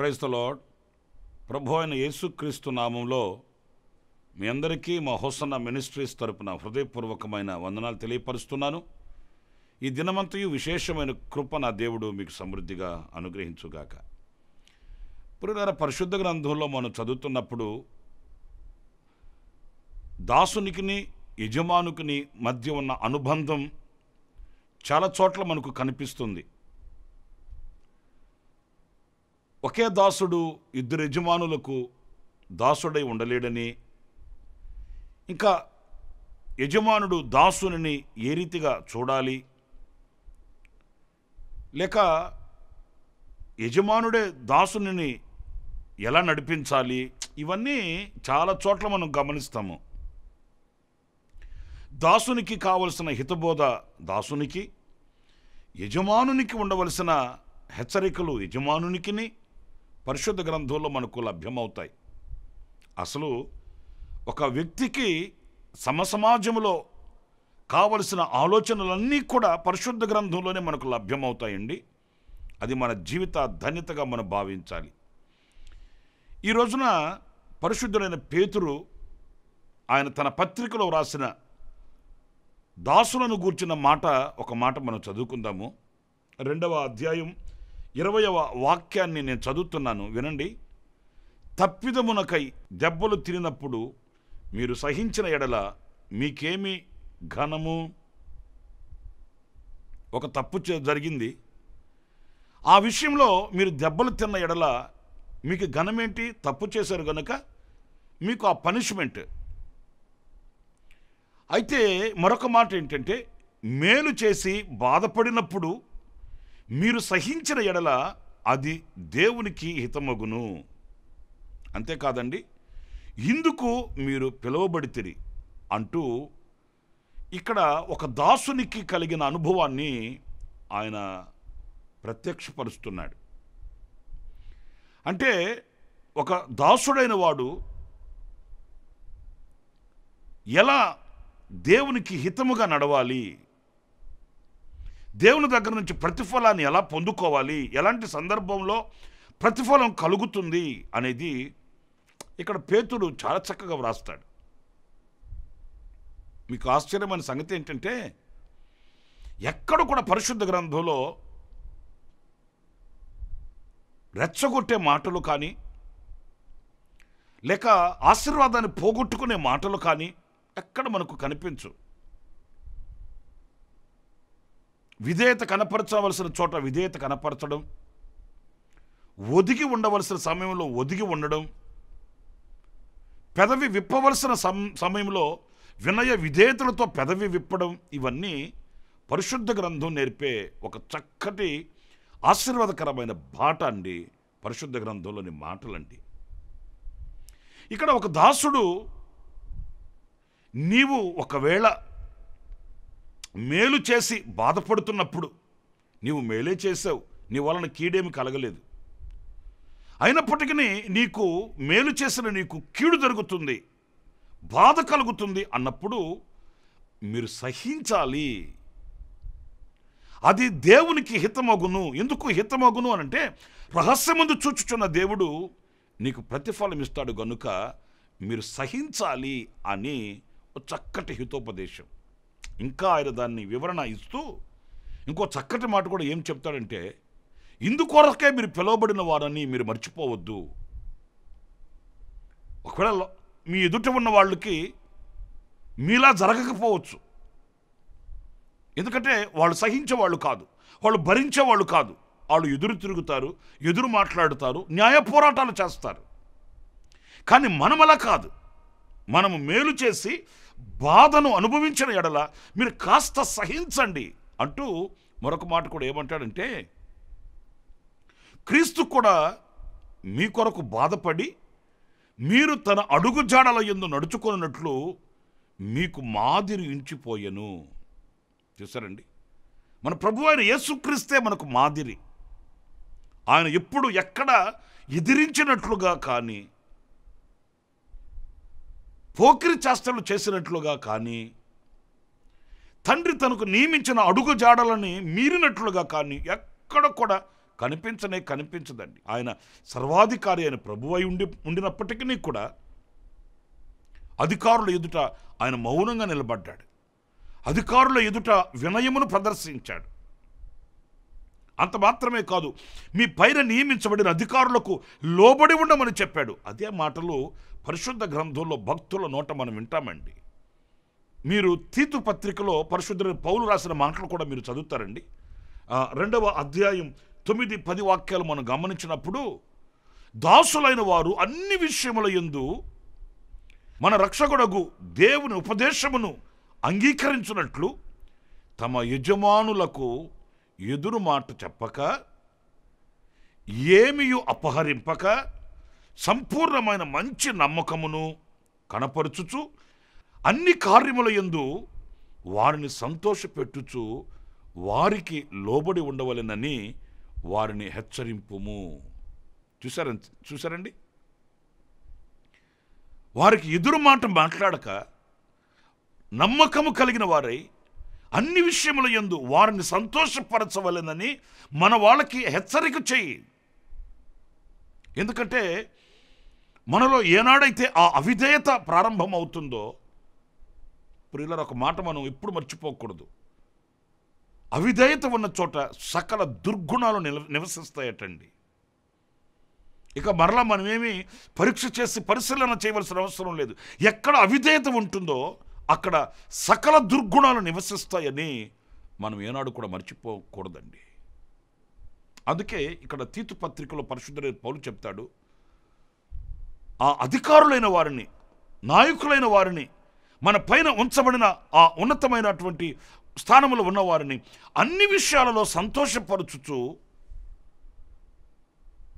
praise ప్రభు అయిన యేసుక్రీస్తు నామంలో మీ అందరికీ మా హోసన్న మినిస్ట్రీస్ తరపున హృదయపూర్వకమైన వందనాలు తెలియపరుస్తున్నాను ఈ దినమంతయు విశేషమైన కృప నా దేవుడు మీకు సమృద్ధిగా అనుగ్రహించుగాక పురుగార పరిశుద్ధ గ్రంథంలో మనం చదువుతున్నప్పుడు దాసునికిని యజమానుకుని మధ్య ఉన్న అనుబంధం చాలా చోట్ల మనకు కనిపిస్తుంది ఒకే దాసుడు ఇద్దరు యజమానులకు దాసుడై ఉండలేడని ఇంకా యజమానుడు దాసుని ఏ రీతిగా చూడాలి లేక యజమానుడే దాసుని ఎలా నడిపించాలి ఇవన్నీ చాలా చోట్ల మనం గమనిస్తాము దాసునికి కావలసిన హితబోధ దాసునికి యజమానునికి ఉండవలసిన హెచ్చరికలు యజమానునికిని పరిశుద్ధ గ్రంథంలో మనకు లభ్యమవుతాయి అసలు ఒక వ్యక్తికి సమసమాజంలో కావలసిన ఆలోచనలన్నీ కూడా పరిశుద్ధ గ్రంథంలోనే మనకు లభ్యమవుతాయండి అది మన జీవిత ధన్యతగా మనం భావించాలి ఈ రోజున పరిశుద్ధులైన పేతురు ఆయన తన పత్రికలో వ్రాసిన దాసులను గూర్చిన మాట ఒక మాట మనం చదువుకుందాము రెండవ అధ్యాయం ఇరవయవ వాక్యాన్ని నేను చదువుతున్నాను వినండి తప్పిదమునకై దెబ్బలు తిరిగినప్పుడు మీరు సహించిన ఎడల మీకేమి ఘనము ఒక తప్పు జరిగింది ఆ విషయంలో మీరు దెబ్బలు తిన్న ఎడల మీకు ఘనమేంటి తప్పు చేశారు కనుక మీకు ఆ పనిష్మెంట్ అయితే మరొక మాట ఏంటంటే మేలు చేసి బాధపడినప్పుడు మీరు సహించిన ఎడల అది దేవునికి హితమగును అంతేకాదండి ఇందుకు మీరు పిలువబడితిరి అంటూ ఇక్కడ ఒక దాసునికి కలిగిన అనుభవాన్ని ఆయన ప్రత్యక్షపరుస్తున్నాడు అంటే ఒక దాసుడైన వాడు ఎలా దేవునికి హితముగా నడవాలి దేవుని దగ్గర నుంచి ప్రతిఫలాన్ని ఎలా పొందుకోవాలి ఎలాంటి సందర్భంలో ప్రతిఫలం కలుగుతుంది అనేది ఇక్కడ పేతుడు చాలా చక్కగా వ్రాస్తాడు మీకు ఆశ్చర్యమైన సంగతి ఏంటంటే ఎక్కడ కూడా పరిశుద్ధ గ్రంథంలో రెచ్చగొట్టే మాటలు కానీ లేక ఆశీర్వాదాన్ని పోగొట్టుకునే మాటలు కానీ ఎక్కడ మనకు కనిపించు విధేయత కనపరచవలసిన చోట విధేయత కనపరచడం ఒదిగి ఉండవలసిన సమయంలో ఒదిగి ఉండడం పెదవి విప్పవలసిన సమయంలో వినయ విధేయతలతో పెదవి విప్పడం ఇవన్నీ పరిశుద్ధ గ్రంథం నేర్పే ఒక చక్కటి ఆశీర్వాదకరమైన బాట అండి పరిశుద్ధ గ్రంథంలోని మాటలండి ఇక్కడ ఒక దాసుడు నీవు ఒకవేళ మేలు చేసి బాధపడుతున్నప్పుడు నీవు మేలే చేసావు నీ వలన కీడేమి కలగలేదు అయినప్పటికీ నీకు మేలు చేసిన నీకు కీడు జరుగుతుంది బాధ కలుగుతుంది అన్నప్పుడు మీరు సహించాలి అది దేవునికి హితమగును ఎందుకు హితమగును అని అంటే రహస్యమందు చూచుచున్న దేవుడు నీకు ప్రతిఫలం ఇస్తాడు గనుక మీరు సహించాలి అని చక్కటి హితోపదేశం ఇంకా ఆయన దాన్ని వివరణ ఇస్తూ ఇంకో చక్కటి మాట కూడా ఏం చెప్తాడంటే ఇందుకొరకే మీరు పిలువబడిన వారని మీరు మర్చిపోవద్దు ఒకవేళ మీ ఎదుట ఉన్న వాళ్ళకి మీలా జరగకపోవచ్చు ఎందుకంటే వాళ్ళు సహించే వాళ్ళు కాదు వాళ్ళు భరించే వాళ్ళు కాదు వాళ్ళు ఎదురు తిరుగుతారు ఎదురు మాట్లాడుతారు న్యాయ పోరాటాలు చేస్తారు కానీ మనమలా కాదు మనము మేలు చేసి బాధను అనుభవించిన ఎడల మీరు కాస్త సహించండి అంటూ మరొక మాట కూడా ఏమంటాడంటే క్రీస్తు కూడా మీ కొరకు బాధపడి మీరు తన అడుగు జాడల ఎందు నడుచుకున్నట్లు మీకు మాదిరి ఇంచిపోయను చూసారండి మన ప్రభు ఆయన యేసుక్రీస్తే మనకు మాదిరి ఆయన ఎప్పుడు ఎక్కడ ఎదిరించినట్లుగా కానీ పోకిరి చేష్టలు చేసినట్లుగా కానీ తండ్రి తనకు నియమించిన అడుగు జాడలని మీరినట్లుగా కానీ ఎక్కడ కూడా కనిపించనే కనిపించదండి ఆయన సర్వాధికారి అయిన ప్రభు అయి ఉండి ఉండినప్పటికీ కూడా అధికారుల ఎదుట ఆయన మౌనంగా నిలబడ్డాడు అధికారుల ఎదుట వినయమును ప్రదర్శించాడు అంత మాత్రమే కాదు మీ పైన నియమించబడిన అధికారులకు లోబడి ఉండమని చెప్పాడు అదే మాటలు పరిశుద్ధ గ్రంథంలో భక్తుల నోట మనం వింటామండి మీరు తీతు పత్రికలో పరిశుద్ధుని పౌలు రాసిన మాటలు కూడా మీరు చదువుతారండి రెండవ అధ్యాయం తొమ్మిది పది వాక్యాలు మనం గమనించినప్పుడు దాసులైన వారు అన్ని విషయముల ఎందు మన రక్షకుడగు దేవుని ఉపదేశమును అంగీకరించినట్లు తమ యజమానులకు ఎదురు మాట చెప్పక ఏమియు అపహరింపక సంపూర్ణమైన మంచి నమ్మకమును కనపరుచుచు అన్ని కార్యముల ఎందు వారిని సంతోషపెట్టుచు వారికి లోబడి ఉండవలెనని వారిని హెచ్చరింపుము చూసారా చూసారండి వారికి ఎదురు మాట మాట్లాడక నమ్మకము కలిగిన వారై అన్ని విషయముల ఎందు వారిని సంతోషపరచవలెనని మన వాళ్ళకి హెచ్చరిక చేయి ఎందుకంటే మనలో ఏనాడైతే ఆ అవిధేయత ప్రారంభమవుతుందో ప్రియులర్ ఒక మాట మనం ఎప్పుడు మర్చిపోకూడదు అవిధేయత ఉన్న చోట సకల దుర్గుణాలు నివసిస్తాయటండి ఇక మరలా మనమేమి పరీక్ష చేసి పరిశీలన చేయవలసిన అవసరం లేదు ఎక్కడ అవిధేయత ఉంటుందో అక్కడ సకల దుర్గుణాలు నివసిస్తాయని మనం ఏనాడు కూడా మర్చిపోకూడదండి అందుకే ఇక్కడ తీతు పత్రికలో పరిశుద్ధులైన పౌరులు చెప్తాడు ఆ అధికారులైన వారిని నాయకులైన వారిని మన పైన ఉంచబడిన ఆ ఉన్నతమైనటువంటి స్థానంలో ఉన్నవారిని అన్ని విషయాలలో సంతోషపరచుచు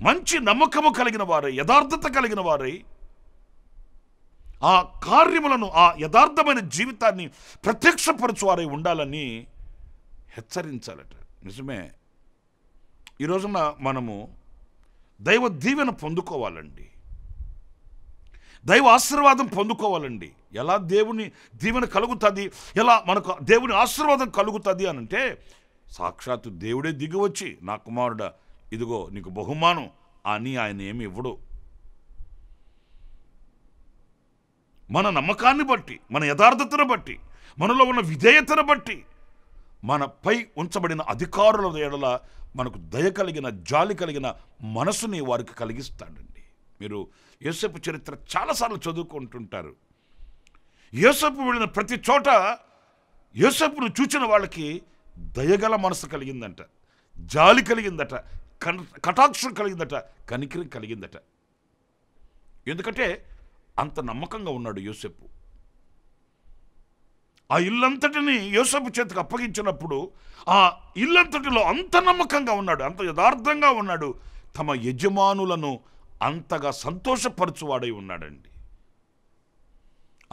మంచి నమ్మకము కలిగిన వారై యథార్థత కలిగిన వారై ఆ కార్యములను ఆ యథార్థమైన జీవితాన్ని ప్రత్యక్షపరచువారై ఉండాలని హెచ్చరించాలట నిజమే ఈరోజున మనము దైవ దీవెన పొందుకోవాలండి దైవ ఆశీర్వాదం పొందుకోవాలండి ఎలా దేవుని దీవెన కలుగుతుంది ఎలా మనకు దేవుని ఆశీర్వాదం కలుగుతుంది అని అంటే సాక్షాత్తు దేవుడే దిగివచ్చి నా కుమారుడ ఇదిగో నీకు బహుమానం అని ఆయన ఏమి ఇవ్వడు మన నమ్మకాన్ని బట్టి మన యథార్థతను బట్టి మనలో ఉన్న విధేయతను బట్టి మనపై ఉంచబడిన అధికారుల ఏడల మనకు దయ కలిగిన జాలి కలిగిన మనసుని వారికి కలిగిస్తాడండి మీరు యోసేపు చరిత్ర చాలాసార్లు చదువుకుంటుంటారు యోసేపు వెళ్ళిన ప్రతి చోట యోసేపును చూచిన వాళ్ళకి దయగల మనసు కలిగిందట జాలి కలిగిందట కటాక్షం కలిగిందట కనికిరి కలిగిందట ఎందుకంటే అంత నమ్మకంగా ఉన్నాడు యోసెపు ఆ ఇల్లంతటిని యోసపు చేతికి అప్పగించినప్పుడు ఆ ఇల్లంతటిలో అంత నమ్మకంగా ఉన్నాడు అంత యథార్థంగా ఉన్నాడు తమ యజమానులను అంతగా సంతోషపరచువాడై ఉన్నాడండి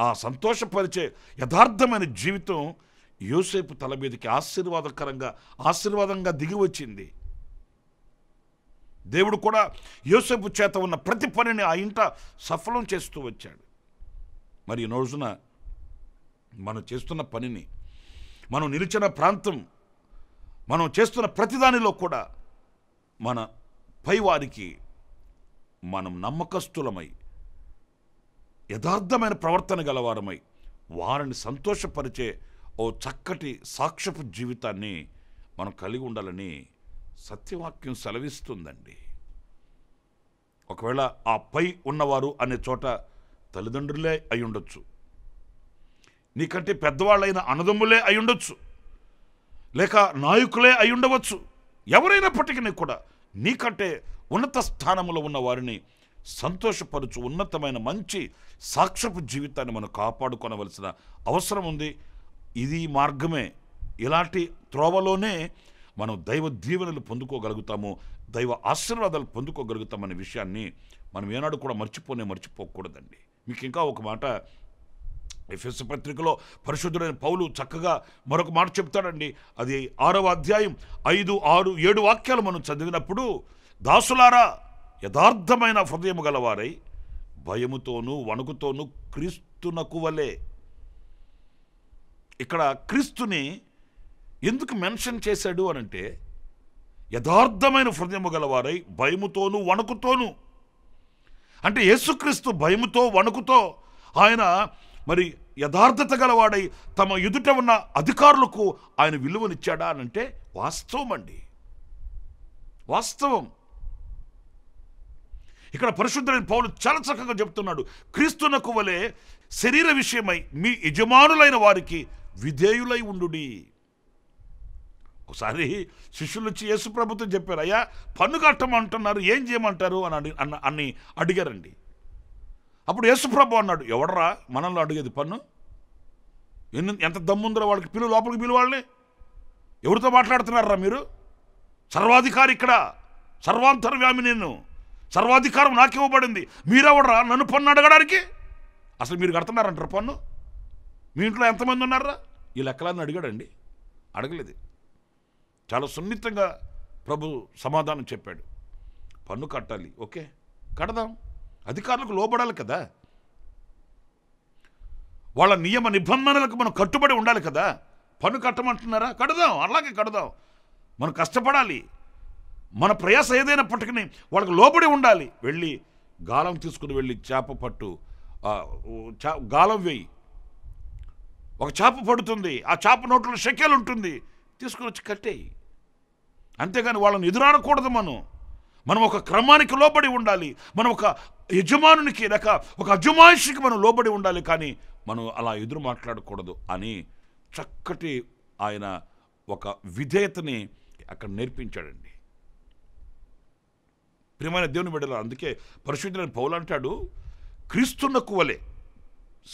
ఆ సంతోషపరిచే యథార్థమైన జీవితం యోసేపు తల మీదకి ఆశీర్వాదకరంగా ఆశీర్వాదంగా దిగి వచ్చింది దేవుడు కూడా యోసేపు చేత ఉన్న ప్రతి పనిని ఆ ఇంట సఫలం చేస్తూ వచ్చాడు మరి రోజున మనం చేస్తున్న పనిని మనం నిలిచిన ప్రాంతం మనం చేస్తున్న ప్రతిదానిలో కూడా మన పైవారికి మనం నమ్మకస్తులమై యథార్థమైన ప్రవర్తన గలవారమై వారిని సంతోషపరిచే ఓ చక్కటి సాక్షపు జీవితాన్ని మనం కలిగి ఉండాలని సత్యవాక్యం సెలవిస్తుందండి ఒకవేళ ఆ పై ఉన్నవారు అనే చోట తల్లిదండ్రులే అయి ఉండొచ్చు నీకంటే పెద్దవాళ్ళైన అనదమ్ములే అయి ఉండొచ్చు లేక నాయకులే అయి ఉండవచ్చు ఎవరైనప్పటికీ కూడా నీకంటే ఉన్నత స్థానంలో ఉన్న వారిని సంతోషపరుచు ఉన్నతమైన మంచి సాక్షపు జీవితాన్ని మనం కాపాడుకోనవలసిన అవసరం ఉంది ఇది మార్గమే ఇలాంటి త్రోవలోనే మనం దైవ దీవెనలు పొందుకోగలుగుతాము దైవ ఆశీర్వాదాలు పొందుకోగలుగుతామనే విషయాన్ని మనం ఏనాడు కూడా మర్చిపోనే మర్చిపోకూడదండి మీకు ఇంకా ఒక మాట ఎఫ్ఎస్ పత్రికలో పరిశుద్ధుడైన పౌలు చక్కగా మరొక మాట చెప్తాడండి అది ఆరవ అధ్యాయం ఐదు ఆరు ఏడు వాక్యాలు మనం చదివినప్పుడు దాసులారా యథార్థమైన హృదయము గలవారై భయముతోనూ వణుకుతోనూ క్రీస్తునకు వలే ఇక్కడ క్రీస్తుని ఎందుకు మెన్షన్ చేశాడు అని అంటే యథార్థమైన హృదయము గలవారై భయముతోనూ వణుకుతోనూ అంటే యేసుక్రీస్తు భయముతో వణుకుతో ఆయన మరి యథార్థత గలవాడై తమ ఎదుట ఉన్న అధికారులకు ఆయన విలువనిచ్చాడా అనంటే వాస్తవం అండి వాస్తవం ఇక్కడ పరిశుద్ధులైన పౌలు చాలా చక్కగా చెప్తున్నాడు క్రీస్తునకు వలె శరీర విషయమై మీ యజమానులైన వారికి విధేయులై ఉండుడి ఒకసారి శిష్యులు వచ్చి యేసు ప్రభుత్వం చెప్పారు అయ్యా పన్ను కట్టమంటున్నారు ఏం చేయమంటారు అని అడి అన్న అని అడిగారండి అప్పుడు ప్రభు అన్నాడు ఎవడరా మనల్ని అడిగేది పన్ను ఎన్ని ఎంత దమ్ముందరో వాళ్ళకి పిలు లోపలికి పిలు వాళ్ళని ఎవరితో మాట్లాడుతున్నారా మీరు సర్వాధికారి ఇక్కడ సర్వాంతర్వ్యామి నేను సర్వాధికారం నాకు ఇవ్వబడింది మీరెవడరా నన్ను పన్ను అడగడానికి అసలు మీరు కడుతున్నారంటారు పన్ను మీ ఇంట్లో ఎంతమంది ఉన్నారా ఈ లెక్కలన్నీ అడిగాడండి అడగలేదు చాలా సున్నితంగా ప్రభు సమాధానం చెప్పాడు పన్ను కట్టాలి ఓకే కడదాం అధికారులకు లోబడాలి కదా వాళ్ళ నియమ నిబంధనలకు మనం కట్టుబడి ఉండాలి కదా పన్ను కట్టమంటున్నారా కడదాం అలాగే కడదాం మనం కష్టపడాలి మన ప్రయాస ఏదైనప్పటికీ వాళ్ళకి లోబడి ఉండాలి వెళ్ళి గాలం తీసుకుని వెళ్ళి చేప పట్టు గాలం వేయి ఒక చేప పడుతుంది ఆ చేప నోట్లో షెకెల్ ఉంటుంది తీసుకుని వచ్చి కట్టేయి అంతేగాని వాళ్ళని ఎదురాడకూడదు మనం మనం ఒక క్రమానికి లోబడి ఉండాలి మనం ఒక యజమానునికి లేక ఒక అజమాయిషికి మనం లోబడి ఉండాలి కానీ మనం అలా ఎదురు మాట్లాడకూడదు అని చక్కటి ఆయన ఒక విధేయతని అక్కడ నేర్పించాడండి ప్రియమైన దేవుని బిడ్డలు అందుకే పరిశుద్ధులైన పౌలంటాడు అంటాడు క్రీస్తున్నకు వలె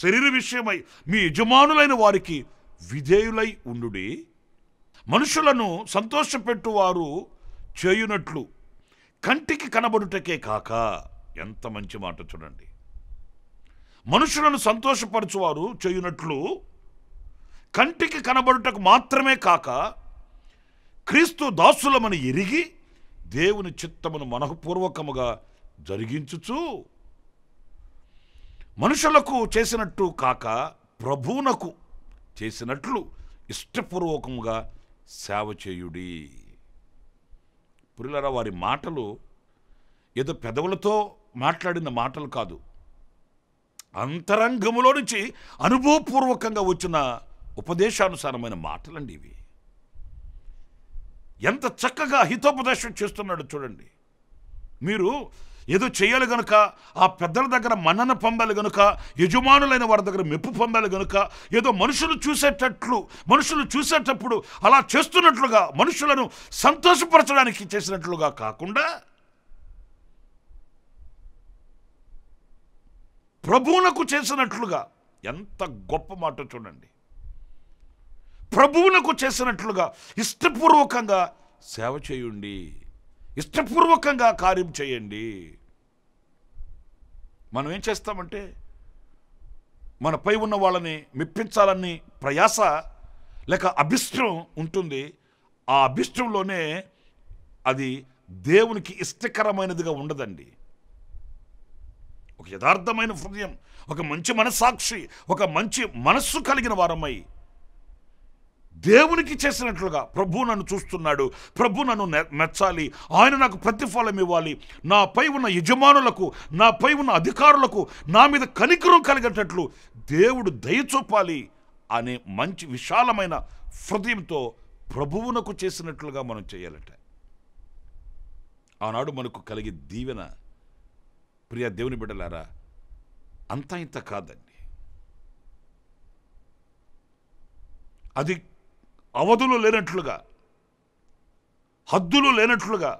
శరీర విషయమై మీ యజమానులైన వారికి విధేయులై ఉండుడి మనుషులను సంతోషపెట్టువారు చేయునట్లు కంటికి కనబడుటకే కాక ఎంత మంచి మాట చూడండి మనుషులను సంతోషపరచువారు చేయునట్లు కంటికి కనబడుటకు మాత్రమే కాక క్రీస్తు దాసులమని ఎరిగి దేవుని చిత్తమును మనఃపూర్వకముగా జరిగించుచు మనుషులకు చేసినట్టు కాక ప్రభువునకు చేసినట్లు ఇష్టపూర్వకముగా సేవ చేయుడి పురులరా వారి మాటలు ఏదో పెదవులతో మాట్లాడిన మాటలు కాదు అంతరంగములో నుంచి అనుభవపూర్వకంగా వచ్చిన ఉపదేశానుసారమైన మాటలండి ఇవి ఎంత చక్కగా హితోపదేశం చేస్తున్నాడు చూడండి మీరు ఏదో చేయాలి గనుక ఆ పెద్దల దగ్గర మన్నన పొందాలి గనుక యజమానులైన వారి దగ్గర మెప్పు పొందాలి గనుక ఏదో మనుషులు చూసేటట్లు మనుషులు చూసేటప్పుడు అలా చేస్తున్నట్లుగా మనుషులను సంతోషపరచడానికి చేసినట్లుగా కాకుండా ప్రభువునకు చేసినట్లుగా ఎంత గొప్ప మాట చూడండి ప్రభువునకు చేసినట్లుగా ఇష్టపూర్వకంగా సేవ చేయండి ఇష్టపూర్వకంగా కార్యం చేయండి మనం ఏం చేస్తామంటే మనపై ఉన్న వాళ్ళని మెప్పించాలని ప్రయాస లేక అభిష్టం ఉంటుంది ఆ అభిష్టంలోనే అది దేవునికి ఇష్టకరమైనదిగా ఉండదండి ఒక యథార్థమైన హృదయం ఒక మంచి మనస్సాక్షి ఒక మంచి మనస్సు కలిగిన వారమై దేవునికి చేసినట్లుగా ప్రభు నన్ను చూస్తున్నాడు ప్రభు నన్ను మెచ్చాలి ఆయన నాకు ప్రతిఫలం ఇవ్వాలి నాపై ఉన్న యజమానులకు నాపై ఉన్న అధికారులకు నా మీద కనికరం కలిగేటట్లు దేవుడు దయచూపాలి అనే మంచి విశాలమైన హృదయంతో ప్రభువునకు చేసినట్లుగా మనం చేయాలట ఆనాడు మనకు కలిగే దీవెన ప్రియ దేవుని బిడ్డలారా అంత ఇంత కాదండి అది అవధులు లేనట్లుగా హద్దులు లేనట్లుగా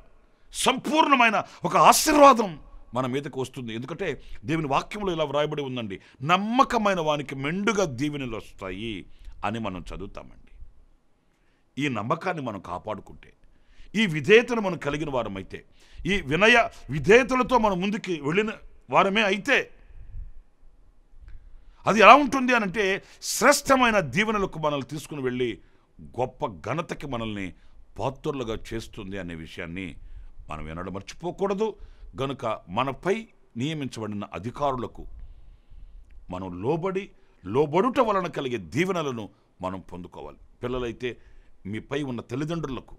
సంపూర్ణమైన ఒక ఆశీర్వాదం మన మీదకు వస్తుంది ఎందుకంటే దేవుని వాక్యంలో ఇలా వ్రాయబడి ఉందండి నమ్మకమైన వానికి మెండుగా దీవెనలు వస్తాయి అని మనం చదువుతామండి ఈ నమ్మకాన్ని మనం కాపాడుకుంటే ఈ విధేయతను మనం కలిగిన వారమైతే ఈ వినయ విధేయతలతో మనం ముందుకి వెళ్ళిన వారమే అయితే అది ఎలా ఉంటుంది అనంటే శ్రేష్టమైన దీవెనలకు మనల్ని తీసుకుని వెళ్ళి గొప్ప ఘనతకి మనల్ని పాత్రులుగా చేస్తుంది అనే విషయాన్ని మనం ఎన్నడూ మర్చిపోకూడదు గనుక మనపై నియమించబడిన అధికారులకు మనం లోబడి లోబడుట వలన కలిగే దీవెనలను మనం పొందుకోవాలి పిల్లలైతే మీపై ఉన్న తల్లిదండ్రులకు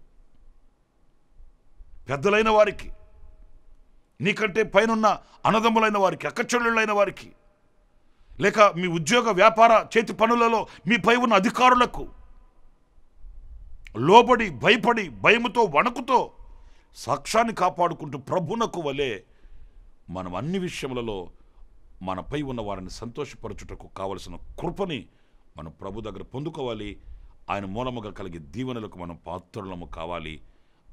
పెద్దలైన వారికి నీకంటే పైనున్న అన్నదమ్ములైన వారికి అక్కచెల్లెళ్ళైన వారికి లేక మీ ఉద్యోగ వ్యాపార చేతి పనులలో మీపై ఉన్న అధికారులకు లోబడి భయపడి భయముతో వణుకుతో సాక్ష్యాన్ని కాపాడుకుంటూ ప్రభునకు వలె మనం అన్ని విషయములలో మనపై ఉన్న వారిని సంతోషపరచుటకు కావలసిన కృపని మనం ప్రభు దగ్గర పొందుకోవాలి ఆయన మూలముగా కలిగే దీవెనలకు మనం పాత్రలము కావాలి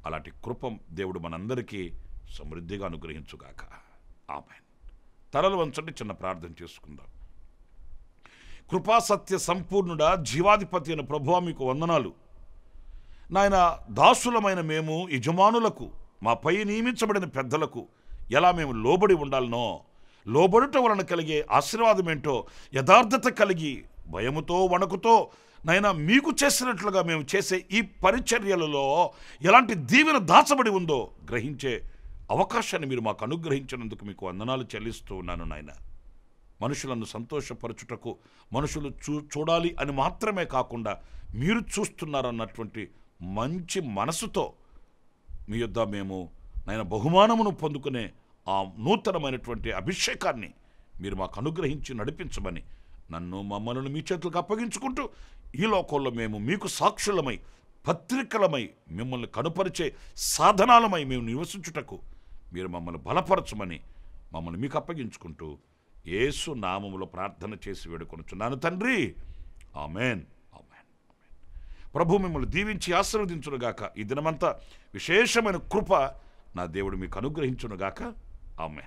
అలాంటి కృపం దేవుడు మనందరికీ సమృద్ధిగా అనుగ్రహించుగాక ఆమె తరలు వంచండి చిన్న ప్రార్థన చేసుకుందాం కృపాసత్య సంపూర్ణుడా జీవాధిపతి అయిన ప్రభు మీకు వందనాలు నాయన దాసులమైన మేము యజమానులకు మాపై నియమించబడిన పెద్దలకు ఎలా మేము లోబడి ఉండాలనో లోబడుట వలన కలిగే ఆశీర్వాదం ఏంటో యథార్థత కలిగి భయముతో వణుకుతో నైనా మీకు చేసినట్లుగా మేము చేసే ఈ పరిచర్యలలో ఎలాంటి దీవెన దాచబడి ఉందో గ్రహించే అవకాశాన్ని మీరు మాకు అనుగ్రహించినందుకు మీకు వందనాలు చెల్లిస్తూ ఉన్నాను నాయన మనుషులను సంతోషపరచుటకు మనుషులు చూ చూడాలి అని మాత్రమే కాకుండా మీరు చూస్తున్నారన్నటువంటి మంచి మనసుతో మీ యొద్ద మేము నాయన బహుమానమును పొందుకునే ఆ నూతనమైనటువంటి అభిషేకాన్ని మీరు మాకు అనుగ్రహించి నడిపించమని నన్ను మమ్మల్ని మీ చేతులకు అప్పగించుకుంటూ ఈ లోకంలో మేము మీకు సాక్షులమై పత్రికలమై మిమ్మల్ని కనుపరిచే సాధనాలమై మేము నివసించుటకు మీరు మమ్మల్ని బలపరచమని మమ్మల్ని మీకు అప్పగించుకుంటూ ఏసు నామములో ప్రార్థన చేసి వేడుకొనుచున్నాను తండ్రి ఆమెన్ ప్రభు మిమ్మల్ని దీవించి ఆశీర్వదించునుగాక ఈ దినమంతా విశేషమైన కృప నా దేవుడు మీకు అనుగ్రహించునుగాక ఆమె